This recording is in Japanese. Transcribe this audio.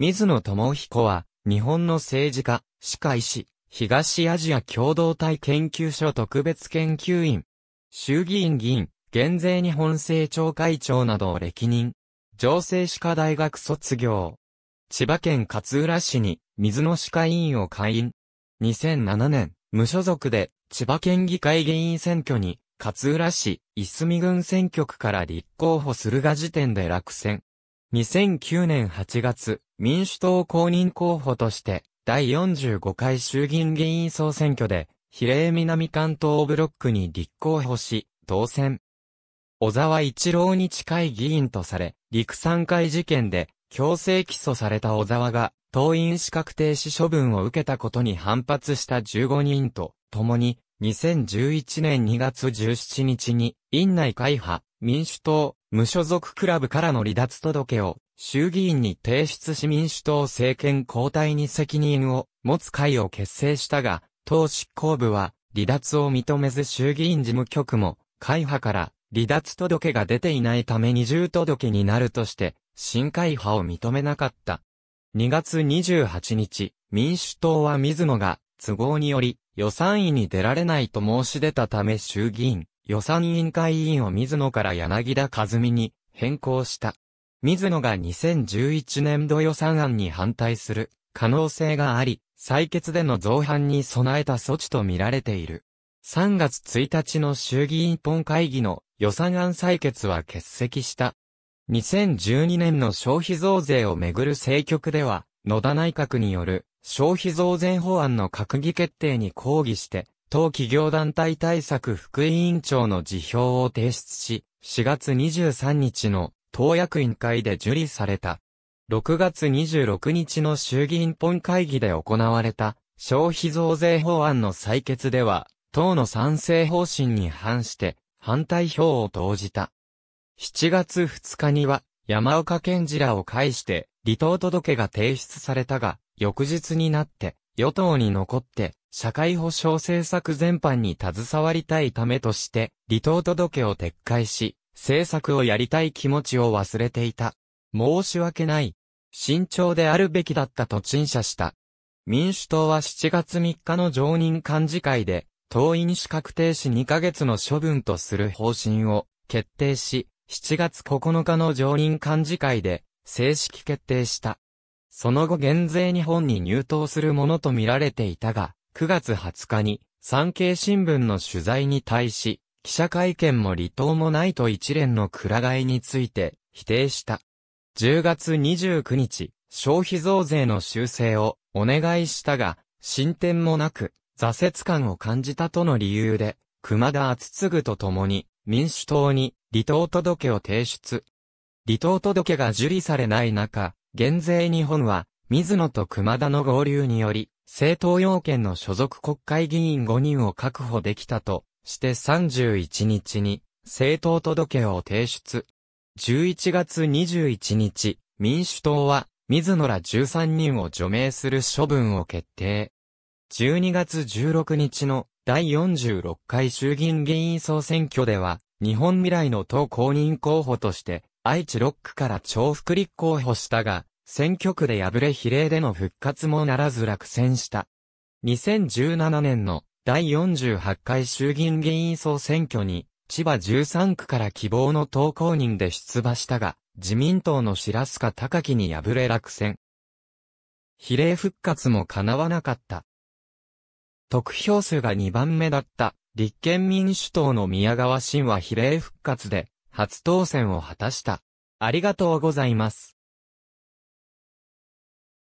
水野智彦は、日本の政治家、歯科医師、東アジア共同体研究所特別研究員、衆議院議員、減税日本政調会長などを歴任、上政歯科大学卒業。千葉県勝浦市に水野歯科委員を会員。2007年、無所属で千葉県議会議員選挙に勝浦市、いすみ郡選挙区から立候補するが時点で落選。2009年8月、民主党公認候補として、第45回衆議院議員総選挙で、比例南関東ブロックに立候補し、当選。小沢一郎に近い議員とされ、陸三会事件で強制起訴された小沢が、党員資格停止処分を受けたことに反発した15人と、共に、2011年2月17日に、院内会派、民主党、無所属クラブからの離脱届を衆議院に提出し民主党政権交代に責任を持つ会を結成したが、党執行部は離脱を認めず衆議院事務局も会派から離脱届が出ていないため二重届になるとして、新会派を認めなかった。2月28日、民主党は水野が都合により予算委に出られないと申し出たため衆議院予算委員会委員を水野から柳田和美に変更した。水野が2011年度予算案に反対する可能性があり、採決での造反に備えた措置と見られている。3月1日の衆議院本会議の予算案採決は欠席した。2012年の消費増税をめぐる政局では、野田内閣による消費増税法案の閣議決定に抗議して、当企業団体対策副委員長の辞表を提出し、4月23日の党役員会で受理された。6月26日の衆議院本会議で行われた消費増税法案の採決では、党の賛成方針に反して反対票を投じた。7月2日には山岡健次らを介して離党届が提出されたが、翌日になって与党に残って社会保障政策全般に携わりたいためとして、離党届を撤回し、政策をやりたい気持ちを忘れていた。申し訳ない。慎重であるべきだったと陳謝した。民主党は7月3日の常任幹事会で、党員資格停止2ヶ月の処分とする方針を決定し、7月9日の常任幹事会で正式決定した。その後減税日本に入党するものとみられていたが、9月20日に、産経新聞の取材に対し、記者会見も離党もないと一連のくら替えについて、否定した。10月29日、消費増税の修正をお願いしたが、進展もなく、挫折感を感じたとの理由で、熊田厚次と共に、民主党に離党届を提出。離党届が受理されない中、減税日本は、水野と熊田の合流により、政党要件の所属国会議員5人を確保できたとして31日に政党届を提出。11月21日、民主党は水野ら13人を除名する処分を決定。12月16日の第46回衆議院議員総選挙では、日本未来の党公認候補として、愛知6区から重複立候補したが、選挙区で敗れ比例での復活もならず落選した。2017年の第48回衆議院議員総選挙に、千葉13区から希望の投稿人で出馬したが、自民党の白須賀高木に敗れ落選。比例復活も叶わなかった。得票数が2番目だった立憲民主党の宮川真は比例復活で初当選を果たした。ありがとうございます。